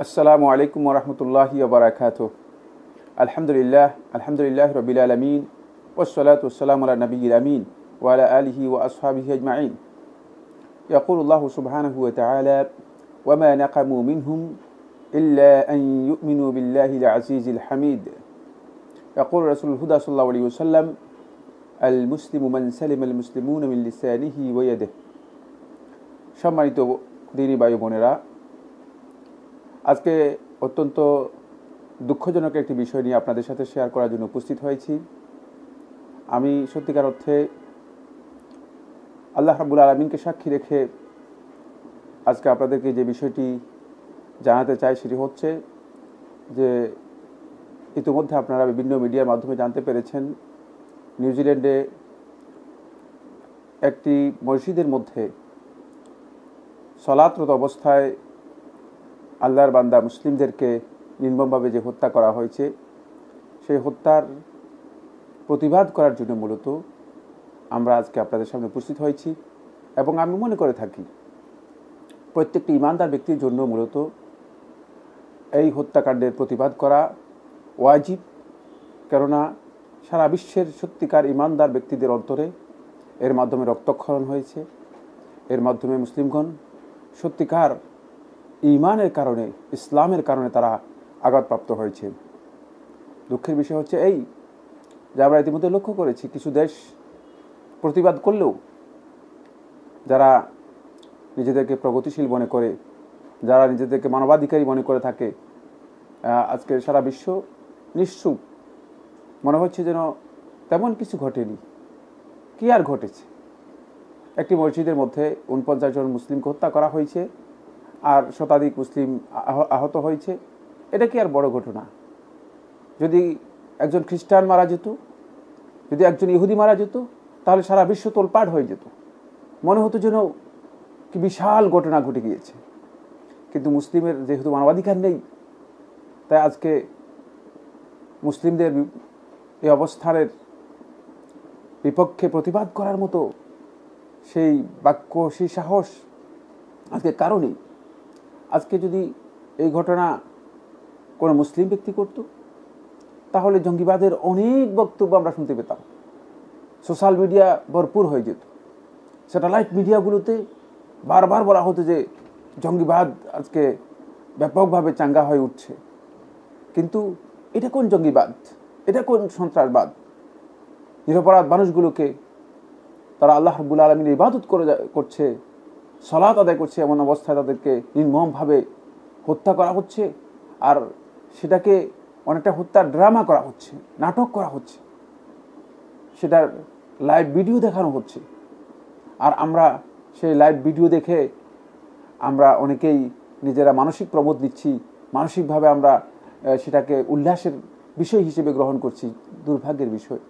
السلام عليكم ورحمة الله وبركاته الحمد لله الحمد لله رب العالمين والصلاة والسلام على النبي الأمين وعلى آله وأصحابه أجمعين يقول الله سبحانه وتعالى وما نقموا منهم إلا أن يؤمنوا بالله العزيز الحميد يقول رسول الهدى صلى الله عليه وسلم المسلم من سلم المسلمون من لسانه ويده সম্মানিত ديني بايو بونيرا আজকে অত্যন্ত দুঃখজনক একটি বিষয় নিয়ে আপনাদের সাথে শেয়ার করার জন্য উপস্থিত হয়েছি আমি সত্যিকার অর্থে আল্লাহ রাবুল আলমিনকে সাক্ষী রেখে আজকে আপনাদেরকে যে বিষয়টি জানাতে চাই সেটি হচ্ছে যে ইতিমধ্যে আপনারা বিভিন্ন মিডিয়ার মাধ্যমে জানতে পেরেছেন নিউজিল্যান্ডে একটি মসজিদের মধ্যে সলাত্রত অবস্থায় আল্লাহর বান্দা মুসলিমদেরকে নির্মমভাবে যে হত্যা করা হয়েছে সেই হত্যার প্রতিবাদ করার জন্য মূলত আমরা আজকে আপনাদের সামনে উপস্থিত হয়েছি এবং আমি মনে করে থাকি প্রত্যেকটি ইমানদার ব্যক্তির জন্য মূলত এই হত্যাকাণ্ডের প্রতিবাদ করা ওয়াজিব কেননা সারা বিশ্বের সত্যিকার ইমানদার ব্যক্তিদের অন্তরে এর মাধ্যমে রক্তক্ষরণ হয়েছে এর মাধ্যমে মুসলিমগণ সত্যিকার ইমানের কারণে ইসলামের কারণে তারা আঘাতপ্রাপ্ত হয়েছে দুঃখের বিষয় হচ্ছে এই যা আমরা ইতিমধ্যে লক্ষ্য করেছি কিছু দেশ প্রতিবাদ করলেও যারা নিজেদেরকে প্রগতিশীল মনে করে যারা নিজেদেরকে মানবাধিকারী মনে করে থাকে আজকে সারা বিশ্ব নিশ্চুপ মনে হচ্ছে যেন তেমন কিছু ঘটেনি কি আর ঘটেছে একটি মসজিদের মধ্যে উনপঞ্চাশ জন মুসলিমকে হত্যা করা হয়েছে আর শতাধিক মুসলিম আহত হয়েছে এটা কি আর বড় ঘটনা যদি একজন খ্রিস্টান মারা যেত যদি একজন ইহুদি মারা যেত তাহলে সারা বিশ্ব তোলপাট হয়ে যেত মনে হতো যেন কি বিশাল ঘটনা ঘটে গিয়েছে কিন্তু মুসলিমের যেহেতু মানবাধিকার নেই তাই আজকে মুসলিমদের এই অবস্থানের বিপক্ষে প্রতিবাদ করার মতো সেই বাক্য সেই সাহস আজকে কারণেই আজকে যদি এই ঘটনা কোনো মুসলিম ব্যক্তি করত তাহলে জঙ্গিবাদের অনেক বক্তব্য আমরা শুনতে পেতাম সোশ্যাল মিডিয়া ভরপুর হয়ে যেত স্যাটেলাইট মিডিয়াগুলোতে বারবার বলা হতো যে জঙ্গিবাদ আজকে ব্যাপকভাবে চাঙ্গা হয়ে উঠছে কিন্তু এটা কোন জঙ্গিবাদ এটা কোন সন্ত্রাসবাদ নিরপরাধ মানুষগুলোকে তারা আল্লাহ রব্বুল আলমিন ইবাদত করে করছে সলাহ আদায় করছে এমন অবস্থায় তাদেরকে নির্মমভাবে হত্যা করা হচ্ছে আর সেটাকে অনেকটা হত্যার ড্রামা করা হচ্ছে নাটক করা হচ্ছে সেটার লাইভ ভিডিও দেখানো হচ্ছে আর আমরা সেই লাইভ ভিডিও দেখে আমরা অনেকেই নিজেরা মানসিক প্রবোধ নিচ্ছি মানসিকভাবে আমরা সেটাকে উল্লাসের বিষয় হিসেবে গ্রহণ করছি দুর্ভাগ্যের বিষয়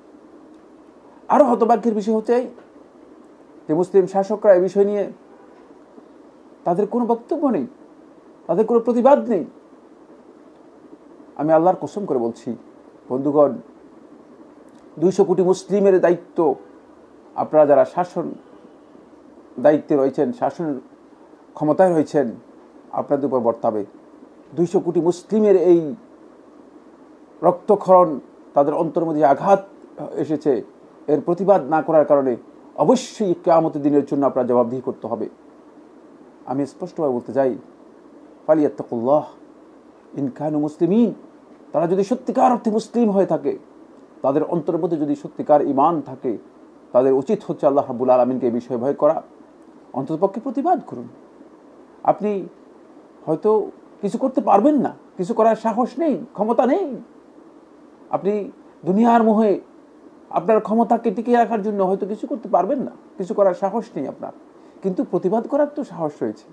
আরও হতভাগ্যের বিষয় হচ্ছে যে মুসলিম শাসকরা এ বিষয় নিয়ে তাদের কোনো বক্তব্য নেই তাদের কোনো প্রতিবাদ নেই আমি আল্লাহর কোসম করে বলছি বন্ধুগণ দুইশো কোটি মুসলিমের দায়িত্ব আপনারা যারা শাসন দায়িত্বে রয়েছেন শাসন ক্ষমতায় রয়েছেন আপনাদের উপর বর্তাবে দুইশো কোটি মুসলিমের এই রক্তক্ষরণ তাদের মধ্যে আঘাত এসেছে এর প্রতিবাদ না করার কারণে অবশ্যই কেয়ামতের দিনের জন্য আপনার জবাবদিহি করতে হবে আমি স্পষ্টভাবে বলতে চাই ফালিয়াত্তাকুল্লাহ ইনকানু মুসলিমিন তারা যদি সত্যিকার অর্থে মুসলিম হয়ে থাকে তাদের অন্তর মধ্যে যদি সত্যিকার ইমান থাকে তাদের উচিত হচ্ছে আল্লাহ হাবুল আলমিনকে এই বিষয়ে ভয় করা অন্ততপক্ষে প্রতিবাদ করুন আপনি হয়তো কিছু করতে পারবেন না কিছু করার সাহস নেই ক্ষমতা নেই আপনি দুনিয়ার মোহে আপনার ক্ষমতাকে টিকিয়ে রাখার জন্য হয়তো কিছু করতে পারবেন না কিছু করার সাহস নেই আপনার কিন্তু প্রতিবাদ করার তো সাহস রয়েছে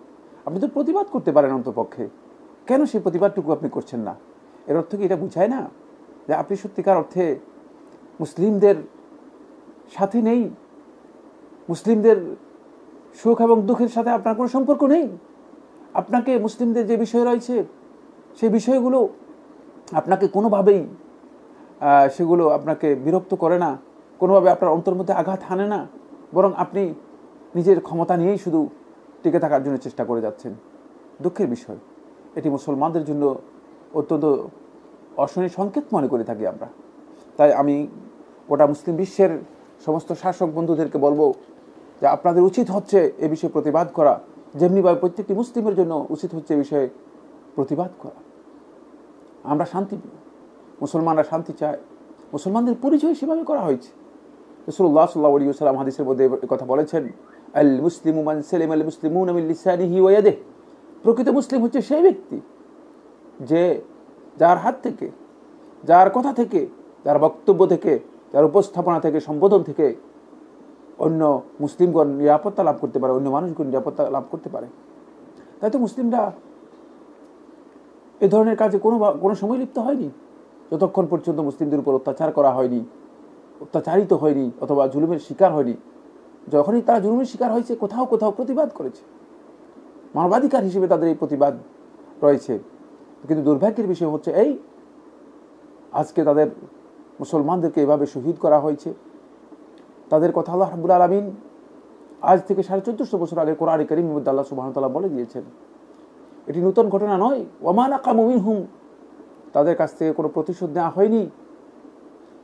আপনি তো প্রতিবাদ করতে পারেন অন্তপক্ষে কেন সেই প্রতিবাদটুকু আপনি করছেন না এর অর্থ কি এটা বুঝায় না যে আপনি সত্যিকার অর্থে মুসলিমদের সাথে নেই মুসলিমদের সুখ এবং দুঃখের সাথে আপনার কোনো সম্পর্ক নেই আপনাকে মুসলিমদের যে বিষয় রয়েছে সেই বিষয়গুলো আপনাকে কোনোভাবেই সেগুলো আপনাকে বিরক্ত করে না কোনোভাবে আপনার অন্তর মধ্যে আঘাত হানে না বরং আপনি নিজের ক্ষমতা নিয়েই শুধু টিকে থাকার জন্য চেষ্টা করে যাচ্ছেন দুঃখের বিষয় এটি মুসলমানদের জন্য অত্যন্ত অর্শনীয় সংকেত মনে করে থাকি আমরা তাই আমি গোটা মুসলিম বিশ্বের সমস্ত শাসক বন্ধুদেরকে বলবো যে আপনাদের উচিত হচ্ছে এ বিষয়ে প্রতিবাদ করা যেমনিভাবে প্রত্যেকটি মুসলিমের জন্য উচিত হচ্ছে এ বিষয়ে প্রতিবাদ করা আমরা শান্তি মুসলমানরা শান্তি চায় মুসলমানদের পরিচয় সেভাবে করা হয়েছে রসুল্লাহ সাল্লা সাল্লাম হাদিসের মধ্যে কথা বলেছেন আল মুসলিম মান সেলিম আল মুসলিমুন আমি ওয়াদে প্রকৃত মুসলিম হচ্ছে সেই ব্যক্তি যে যার হাত থেকে যার কথা থেকে যার বক্তব্য থেকে যার উপস্থাপনা থেকে সম্বোধন থেকে অন্য মুসলিমগণ নিরাপত্তা লাভ করতে পারে অন্য মানুষগণ নিরাপত্তা লাভ করতে পারে তাই তো মুসলিমরা এ ধরনের কাজে কোনো কোনো সময় লিপ্ত হয়নি যতক্ষণ পর্যন্ত মুসলিমদের উপর অত্যাচার করা হয়নি অত্যাচারিত হয়নি অথবা জুলুমের শিকার হয়নি যখনই তারা জুলুমের শিকার হয়েছে কোথাও কোথাও প্রতিবাদ করেছে মানবাধিকার হিসেবে তাদের এই প্রতিবাদ রয়েছে কিন্তু দুর্ভাগ্যের বিষয় হচ্ছে এই আজকে তাদের মুসলমানদেরকে এভাবে শহীদ করা হয়েছে তাদের কথা আল্লাহ হাবুল আলমিন আজ থেকে সাড়ে চোদ্দশো বছর আগে কোরআন করিম মধ্যে আল্লাহ সুবাহতাল্লাহ বলে দিয়েছেন এটি নূতন ঘটনা নয় ওমান আকামুমিন হুম তাদের কাছ থেকে কোনো প্রতিশোধ নেওয়া হয়নি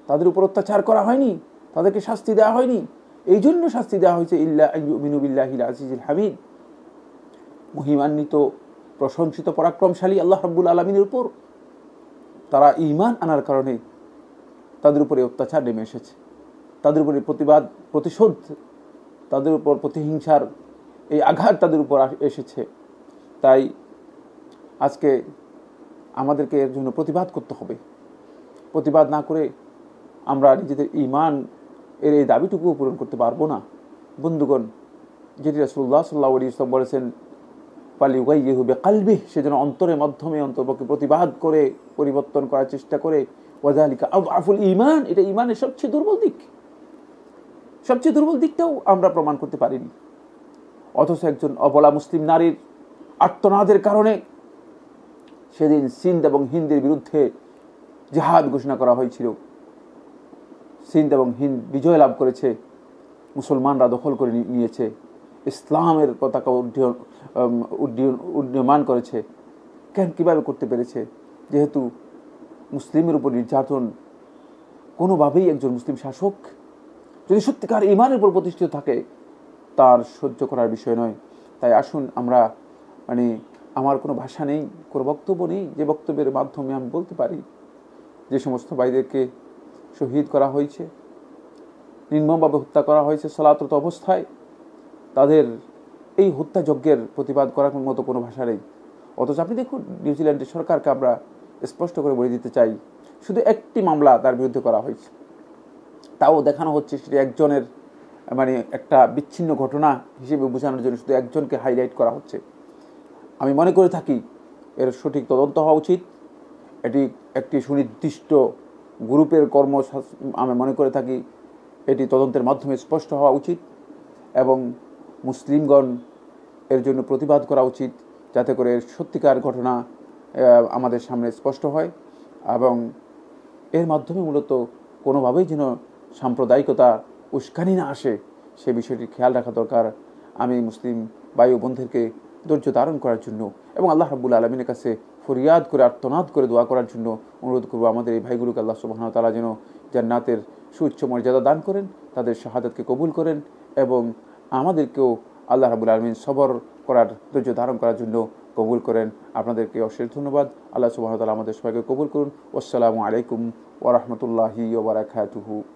তাদের উপর অত্যাচার করা হয়নি তাদেরকে শাস্তি দেওয়া হয়নি এই জন্য শাস্তি দেওয়া হয়েছে ইল্লা মিনুবিল্লাহিল আজিজুল হামিদ মহিমান্বিত প্রশংসিত পরাক্রমশালী আল্লাহ রব্বুল আলমিনের উপর তারা ইমান আনার কারণে তাদের উপরে অত্যাচার নেমে এসেছে তাদের উপরে প্রতিবাদ প্রতিশোধ তাদের উপর প্রতিহিংসার এই আঘাত তাদের উপর এসেছে তাই আজকে আমাদেরকে এর জন্য প্রতিবাদ করতে হবে প্রতিবাদ না করে আমরা নিজেদের ইমান এর এই দাবিটুকুও পূরণ করতে পারবো না বন্ধুগণ যেটি রাসুল্লাহ সাল্লাহ আলী ইসলাম বলেছেন পালি উগাই ইহুবে কালবি সে যেন অন্তরের মাধ্যমে অন্তর্পক্ষে প্রতিবাদ করে পরিবর্তন করার চেষ্টা করে ওয়াজালিকা আফুল ইমান এটা ইমানের সবচেয়ে দুর্বল দিক সবচেয়ে দুর্বল দিকটাও আমরা প্রমাণ করতে পারিনি অথচ একজন অবলা মুসলিম নারীর আত্মনাদের কারণে সেদিন সিন্ধ এবং হিন্দির বিরুদ্ধে জাহাদ ঘোষণা করা হয়েছিল সিন্ধ এবং হিন্দ বিজয় লাভ করেছে মুসলমানরা দখল করে নিয়েছে ইসলামের পতাকা উড্ডয়ন উড্ডয়ন উড্ডয়মান করেছে কেন কীভাবে করতে পেরেছে যেহেতু মুসলিমের উপর নির্যাতন কোনোভাবেই একজন মুসলিম শাসক যদি সত্যিকার ইমানের উপর প্রতিষ্ঠিত থাকে তার সহ্য করার বিষয় নয় তাই আসুন আমরা মানে আমার কোনো ভাষা নেই কোনো বক্তব্য নেই যে বক্তব্যের মাধ্যমে আমি বলতে পারি যে সমস্ত ভাইদেরকে শহীদ করা হয়েছে নির্মমভাবে হত্যা করা হয়েছে সলাতরত অবস্থায় তাদের এই হত্যাযজ্ঞের প্রতিবাদ করার মতো কোনো ভাষা নেই অথচ আপনি দেখুন নিউজিল্যান্ডের সরকারকে আমরা স্পষ্ট করে বলে দিতে চাই শুধু একটি মামলা তার বিরুদ্ধে করা হয়েছে তাও দেখানো হচ্ছে সেটি একজনের মানে একটা বিচ্ছিন্ন ঘটনা হিসেবে বোঝানোর জন্য শুধু একজনকে হাইলাইট করা হচ্ছে আমি মনে করে থাকি এর সঠিক তদন্ত হওয়া উচিত এটি একটি সুনির্দিষ্ট গ্রুপের কর্ম আমি মনে করে থাকি এটি তদন্তের মাধ্যমে স্পষ্ট হওয়া উচিত এবং মুসলিমগণ এর জন্য প্রতিবাদ করা উচিত যাতে করে সত্যিকার ঘটনা আমাদের সামনে স্পষ্ট হয় এবং এর মাধ্যমে মূলত কোনোভাবেই যেন সাম্প্রদায়িকতা উস্কানি না আসে সে বিষয়টি খেয়াল রাখা দরকার আমি মুসলিম বায়ু বন্ধুকে ধৈর্য ধারণ করার জন্য এবং আল্লাহ রাবুল আলমিনের কাছে ফরিয়াদ করে আত্মনাদ করে দোয়া করার জন্য অনুরোধ করবো আমাদের এই ভাইগুলোকে আল্লাহ সুবাহন তালা যেন জান্নাতের সুউচ্চ মর্যাদা দান করেন তাদের শাহাদতকে কবুল করেন এবং আমাদেরকেও আল্লাহ রাবুল আলমিন সবর করার ধৈর্য ধারণ করার জন্য কবুল করেন আপনাদেরকে অশেষ ধন্যবাদ আল্লাহ তালা আমাদের সবাইকে কবুল করুন আসসালামু আলাইকুম ওরহমতুল্লাহি ওবরাকাতুহু